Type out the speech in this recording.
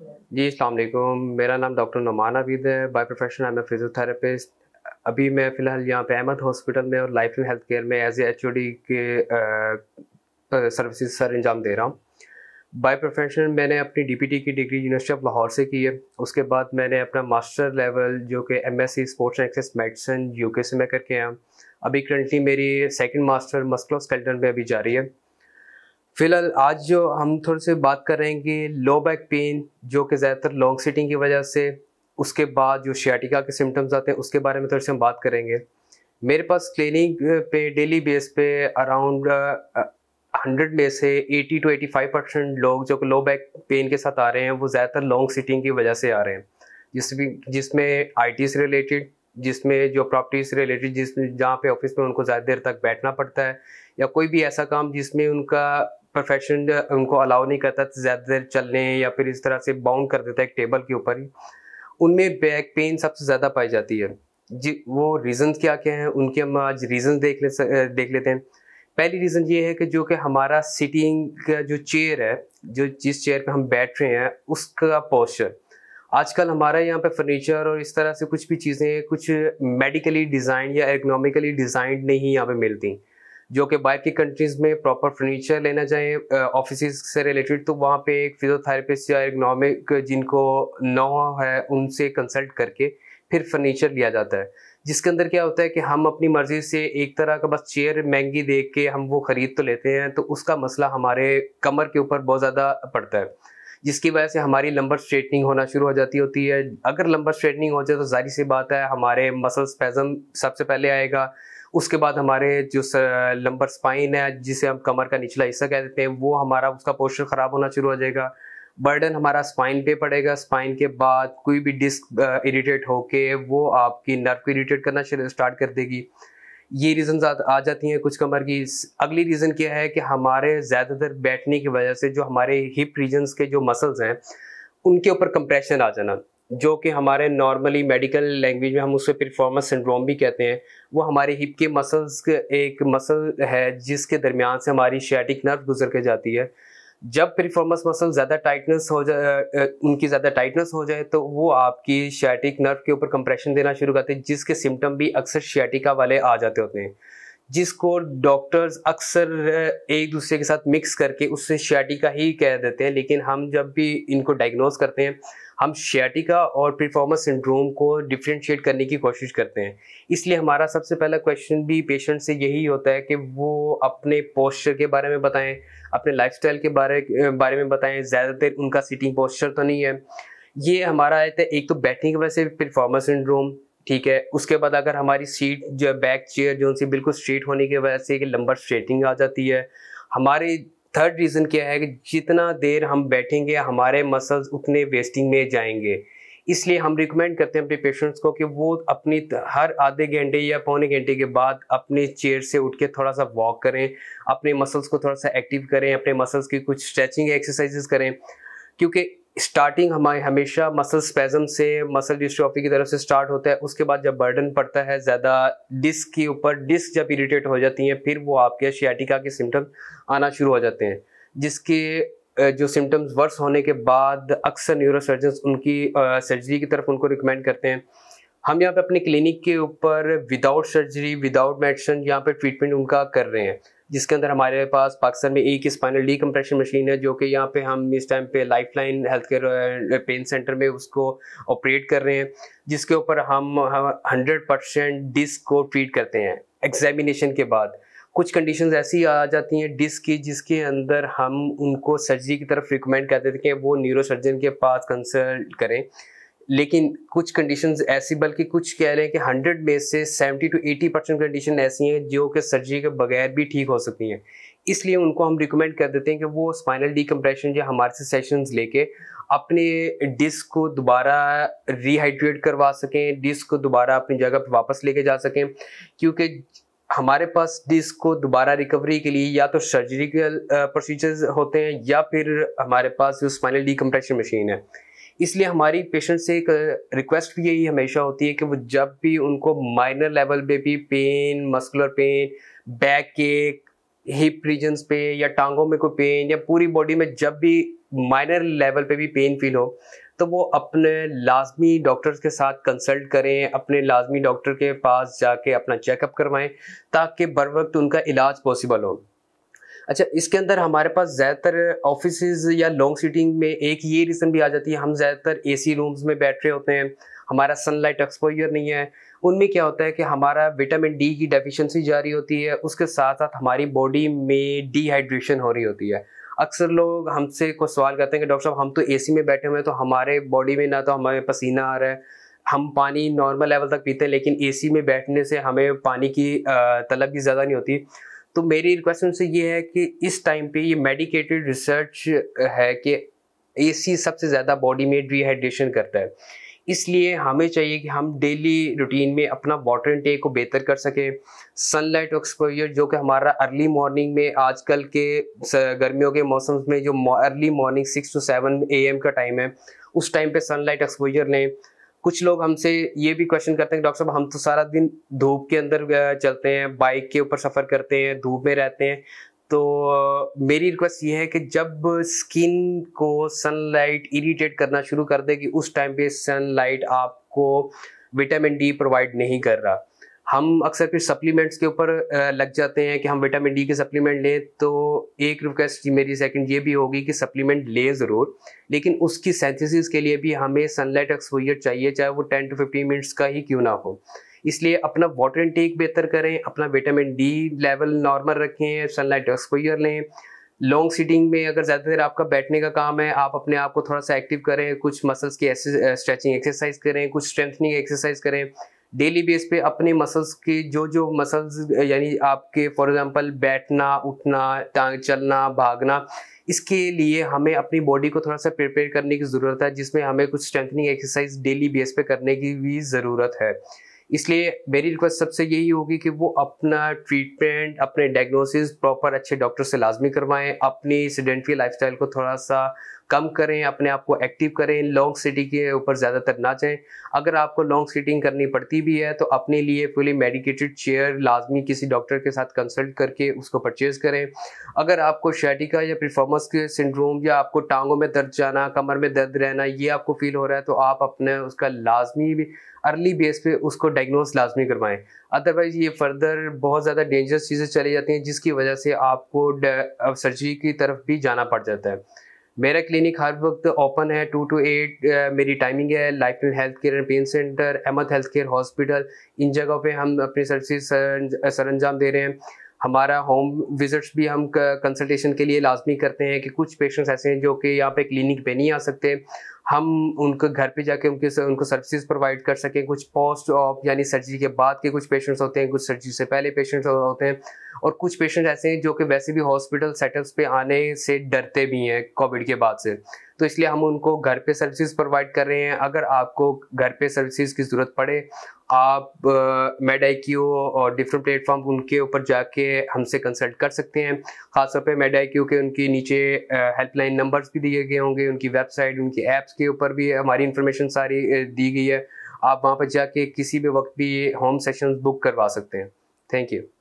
जी अलकुम मेरा नाम डॉक्टर नुमान अबीद है by profession I am physiotherapist अभी मैं फ़िलहाल यहाँ पे अहमद हॉस्पिटल में और लाइफ हेल्थ केयर में एज एच ओ डी के सर्विसेज सर अंजाम दे रहा हूँ बाय प्रोफेशन मैंने अपनी डीपीटी की डिग्री यूनिवर्सिटी ऑफ लाहौर से की है उसके बाद मैंने अपना मास्टर लेवल जो कि M S C sports and exercise medicine UK से मैं करके आया अभी करंटली मेरी सेकेंड मास्टर मस्कुलर में अभी जारी है फिलहाल आज जो हम थोड़े से बात करेंगे लो बैक पेन जो कि ज़्यादातर लॉन्ग सीटिंग की वजह से उसके बाद जो शियाटिका के सिम्टम्स आते हैं उसके बारे में थोड़े से हम बात करेंगे मेरे पास क्लिनिक पे डेली बेस पे अराउंड हंड्रेड में से eighty to eighty five percent लोग जो लो बैक पेन के साथ आ रहे हैं वो ज़्यादातर लॉन्ग सीटिंग की वजह से आ रहे हैं जिस भी जिसमें आई टी से रिलेटेड जिसमें जो प्रॉपर्टी से रिलेटेड जिसमें जहाँ पे ऑफिस में उनको ज़्यादा देर तक बैठना पड़ता है या कोई भी ऐसा काम जिसमें उनका परफेक्शन उनको अलाउ नहीं करता तो ज़्यादा देर चलने या फिर इस तरह से बाउंड कर देता है एक टेबल के ऊपर ही उनमें बैक पेन सबसे ज़्यादा पाई जाती है जी वो रीज़न क्या क्या हैं उनके हम आज रीज़न देख ले देख लेते हैं पहली रीज़न ये है कि जो कि हमारा सिटिंग का जो चेयर है जो जिस चेयर पे हम बैठ रहे हैं उसका पोस्चर आजकल हमारा यहाँ पे फर्नीचर और इस तरह से कुछ भी चीज़ें कुछ मेडिकली डिज़ाइन या इकोनॉमिकली डिज़ाइंड नहीं यहाँ पे मिलती जो कि बाहर की कंट्रीज़ में प्रॉपर फर्नीचर लेना चाहें ऑफिस से रिलेटेड तो वहाँ पे एक फिजियोथेरेपिस्ट या इकनॉमिक जिनको नौ है उनसे कंसल्ट करके फिर फर्नीचर लिया जाता है जिसके अंदर क्या होता है कि हम अपनी मर्ज़ी से एक तरह का बस चेयर महंगी देख के हम वो ख़रीद तो लेते हैं तो उसका मसला हमारे कमर के ऊपर बहुत ज़्यादा पड़ता है जिसकी वजह से हमारी लंबर स्ट्रेटनिंग होना शुरू हो जाती होती है अगर लंबर स्ट्रेटनिंग हो जाए तो जारी सी बात है हमारे मसल स्पैजम सबसे पहले आएगा उसके बाद हमारे जो लंबर स्पाइन है जिसे हम कमर का निचला हिस्सा कह देते हैं वो हमारा उसका पोस्टर ख़राब होना शुरू हो जाएगा बर्डन हमारा स्पाइन पे पड़ेगा स्पाइन के बाद कोई भी डिस्क इरीटेट होके वो आपकी नर्व को इरीटेट करना स्टार्ट कर देगी ये रीज़न आ जाती हैं कुछ कमर की अगली रीज़न क्या है कि हमारे ज़्यादातर बैठने की वजह से जो हमारे हिप रीजन्स के जो मसल्स हैं उनके ऊपर कंप्रेशन आ जाना जो कि हमारे नॉर्मली मेडिकल लैंग्वेज में हम उसे परफॉर्मेंस सिंड्रोम भी कहते हैं वो हमारे हिप के मसल्स के एक मसल है जिसके दरमियान से हमारी शैटिक नर्व गुजर के जाती है जब प्रिफॉर्मस मसल ज़्यादा टाइटनेस हो जाए उनकी ज़्यादा टाइटनेस हो जाए तो वो आपकी शैटिक नर्व के ऊपर कंप्रेशन देना शुरू करते हैं जिसके सिम्टम भी अक्सर शैटिका वाले आ जाते होते हैं जिसको डॉक्टर्स अक्सर एक दूसरे के साथ मिक्स करके उससे शैटिका ही कह देते हैं लेकिन हम जब भी इनको डायग्नोज करते हैं हम शियाटिका और परफॉर्मेंस सिंड्रोम को डिफ्रेंशिएट करने की कोशिश करते हैं इसलिए हमारा सबसे पहला क्वेश्चन भी पेशेंट से यही होता है कि वो अपने पोस्चर के बारे में बताएं अपने लाइफस्टाइल के बारे बारे में बताएं ज़्यादातर उनका सिटिंग पोस्चर तो नहीं है ये हमारा आता है एक तो बैठने की वजह से परफॉर्मेंस सिंड्रोम ठीक है उसके बाद अगर हमारी सीट जो है बैक चेयर जो उनसे बिल्कुल स्ट्रेट होने की वजह से लंबर स्ट्रेटिंग आ जाती है हमारे थर्ड रीज़न क्या है कि जितना देर हम बैठेंगे हमारे मसल्स उतने वेस्टिंग में जाएंगे इसलिए हम रिकमेंड करते हैं अपने पेशेंट्स को कि वो अपनी हर आधे घंटे या पौने घंटे के बाद अपने चेयर से उठ के थोड़ा सा वॉक करें अपने मसल्स को थोड़ा सा एक्टिव करें अपने मसल्स की कुछ स्ट्रेचिंग एक्सरसाइजेस करें क्योंकि स्टार्टिंग हमारे हमेशा मसल स्पेजम से मसल डिस्ट्रॉफी की तरफ से स्टार्ट होता है उसके बाद जब बर्डन पड़ता है ज़्यादा डिस्क के ऊपर डिस्क जब इरीटेट हो जाती हैं फिर वो आपके शियाटिका के सिम्टम आना शुरू हो जाते हैं जिसके जो सिम्टम्स वर्स होने के बाद अक्सर न्यूरोसर्जन उनकी सर्जरी की तरफ उनको रिकमेंड करते हैं हम यहाँ पे अपने क्लिनिक के ऊपर विदाउट सर्जरी विदाउट मेडिसिन यहाँ पे ट्रीटमेंट उनका कर रहे हैं जिसके अंदर हमारे पास पाकिस्तान में एक स्पाइनल डी कंप्रेशन मशीन है जो कि यहाँ पे हम इस टाइम पे life line health care pain centre में उसको ऑपरेट कर रहे हैं जिसके ऊपर हम हंड्रेड परसेंट डिस्क को ट्रीट करते हैं एग्जामिनेशन के बाद कुछ कंडीशंस ऐसी आ जाती हैं डिस्क की जिसके अंदर हम उनको सर्जरी की तरफ रिकमेंड करते थे कि वो न्यूरो सर्जन के पास कंसल्ट करें लेकिन कुछ कंडीशन ऐसी बल्कि कुछ कह रहे हैं कि हंड्रेड में से seventy to eighty percent condition ऐसी हैं जो कि सर्जरी के बगैर भी ठीक हो सकती हैं इसलिए उनको हम रिकमेंड कर देते हैं कि वो स्पाइनल डिकम्प्रेशन या हमारे से सेशंस लेके अपने डिस्क को दोबारा रिहाइड्रेट करवा सकें डिस्क को दोबारा अपनी जगह पर वापस लेके जा सकें क्योंकि हमारे पास डिस्क को दोबारा रिकवरी के लिए या तो सर्जरिकल प्रोसीजर्स होते हैं या फिर हमारे पास जो स्पाइनल डिकम्प्रेशन मशीन है इसलिए हमारी पेशेंट से एक रिक्वेस्ट भी यही हमेशा होती है कि वो जब भी उनको माइनर लेवल पे भी पेन मस्कुलर पेन बैक एक हिप रीजन्स पे या टांगों में कोई पेन या पूरी बॉडी में जब भी माइनर लेवल पे भी पेन फील हो तो वो अपने लाजमी डॉक्टर के साथ कंसल्ट करें अपने लाजमी डॉक्टर के पास जाके अपना चेकअप करवाएं ताकि बर वक्त उनका इलाज पॉसिबल हो अच्छा इसके अंदर हमारे पास ज़्यादातर ऑफिस या लॉन्ग सीटिंग में एक ये रीज़न भी आ जाती है हम ज़्यादातर सी रूम्स में बैठ रहे होते हैं हमारा सनलाइट एक्सपोजर नहीं है उनमें क्या होता है कि हमारा विटामिन डी की डेफिशिएंसी जारी होती है उसके साथ साथ हमारी बॉडी में डिहाइड्रेशन हो रही होती है अक्सर लोग हमसे कुछ सवाल करते हैं कि डॉक्टर साहब हम तो एसी में बैठे हुए हैं तो हमारे बॉडी में ना तो हमें पसीना आ रहा है हम पानी नॉर्मल लेवल तक पीते हैं लेकिन ए में बैठने से हमें पानी की तलब भी ज़्यादा नहीं होती तो मेरी रिक्वेस्ट उनसे ये है कि इस टाइम पे ये मेडिकेटेड रिसर्च है कि ए सबसे ज़्यादा बॉडी में डिहाइड्रेशन करता है इसलिए हमें चाहिए कि हम डेली रूटीन में अपना वाटर इनटेक को बेहतर कर सकें सनलाइट एक्सपोजर जो कि हमारा अर्ली मॉर्निंग में आजकल के गर्मियों के मौसम में जो early morning six to seven ए का टाइम है उस टाइम पे सनलाइट एक्सपोजर लें कुछ लोग हमसे ये भी क्वेश्चन करते हैं डॉक्टर साहब हम तो सारा दिन धूप के अंदर चलते हैं बाइक के ऊपर सफ़र करते हैं धूप में रहते हैं तो मेरी रिक्वेस्ट ये है कि जब स्किन को सनलाइट इरिटेट करना शुरू कर देगी उस टाइम पे सनलाइट आपको विटामिन डी प्रोवाइड नहीं कर रहा हम अक्सर फिर सप्लीमेंट्स के ऊपर लग जाते हैं कि हम विटामिन डी के सप्लीमेंट लें तो एक रिक्वेस्ट मेरी सेकंड ये भी होगी कि सप्लीमेंट लें ज़रूर लेकिन उसकी सेंथेसिस के लिए भी हमें सनलाइट एक्सपोजर चाहिए चाहे वो टेन टू फिफ्टीन मिनट्स का ही क्यों ना हो इसलिए अपना वाटर इनटेक बेहतर करें अपना विटामिन डी लेवल नॉर्मल रखें सनलाइट एक्सपोजर लें लॉन्ग सीटिंग में अगर ज़्यादा देर आपका बैठने का काम है आप अपने आप को थोड़ा सा एक्टिव करें कुछ मसल्स की स्ट्रेचिंग एक्सरसाइज करें कुछ स्ट्रेंथनिंग एक्सरसाइज करें डेली बेस पे अपने मसल्स के जो जो मसल्स यानी आपके फॉर एग्जांपल बैठना उठना टांग चलना भागना इसके लिए हमें अपनी बॉडी को थोड़ा सा प्रिपेयर करने की ज़रूरत है जिसमें हमें कुछ स्ट्रेंथनिंग एक्सरसाइज डेली बेस पे करने की भी ज़रूरत है इसलिए मेरी रिक्वेस्ट सबसे यही होगी कि वो अपना ट्रीटमेंट अपने डायग्नोसिस प्रॉपर अच्छे डॉक्टर से लाजमी करवाएं अपनी सीडेंट्री लाइफस्टाइल को थोड़ा सा कम करें अपने आप को एक्टिव करें लॉन्ग सीटिंग के ऊपर ज़्यादातर ना जाएं अगर आपको लॉन्ग सीटिंग करनी पड़ती भी है तो अपने लिए फुली मेडिकेटेड चेयर लाजमी किसी डॉक्टर के साथ कंसल्ट करके उसको परचेज़ करें अगर आपको शैटिका या परफॉर्मेंस के सिंड्रोम या आपको टांगों में दर्द जाना कमर में दर्द रहना ये आपको फील हो रहा है तो आप अपने उसका लाजमी भी अर्ली बेस पे उसको डायग्नोस लाजमी करवाएं अदरवाइज ये फर्दर बहुत ज़्यादा डेंजरस चीज़ें चली जाती हैं जिसकी वजह से आपको सर्जरी की तरफ भी जाना पड़ जाता है मेरा क्लिनिक हर वक्त ओपन है टू टू एट मेरी टाइमिंग है life health care and pain centre Ahmad health care hospital इन जगहों पे हम अपनी सर्विस सर अंजाम दे रहे हैं हमारा होम विजिट्स भी हम कंसल्टेशन के लिए लाजमी करते हैं कि कुछ पेशेंट्स ऐसे हैं जो कि यहाँ पे क्लिनिक पे नहीं आ सकते हम उनके घर पे जाके उनके उनको सर्विसेज प्रोवाइड कर सकें कुछ पोस्ट ऑफ यानी सर्जरी के बाद के कुछ पेशेंट्स होते हैं कुछ सर्जरी से पहले पेशेंट्स होते हैं और कुछ पेशेंट ऐसे हैं जो कि वैसे भी हॉस्पिटल सेटअप्स पे आने से डरते भी हैं कोविड के बाद से तो इसलिए हम उनको घर पे सर्विसेज प्रोवाइड कर रहे हैं अगर आपको घर पे सर्विसेज की ज़रूरत पड़े आप मेड uh, और डिफरेंट प्लेटफॉर्म उनके ऊपर जाके हमसे कंसल्ट कर सकते हैं खासतौर पे मेड के उनके नीचे हेल्पलाइन नंबर्स भी दिए गए होंगे उनकी वेबसाइट उनकी एप्स के ऊपर भी हमारी इंफॉर्मेशन सारी दी गई है आप वहाँ पर जाके किसी भी वक्त भी होम सेशन बुक करवा सकते हैं थैंक यू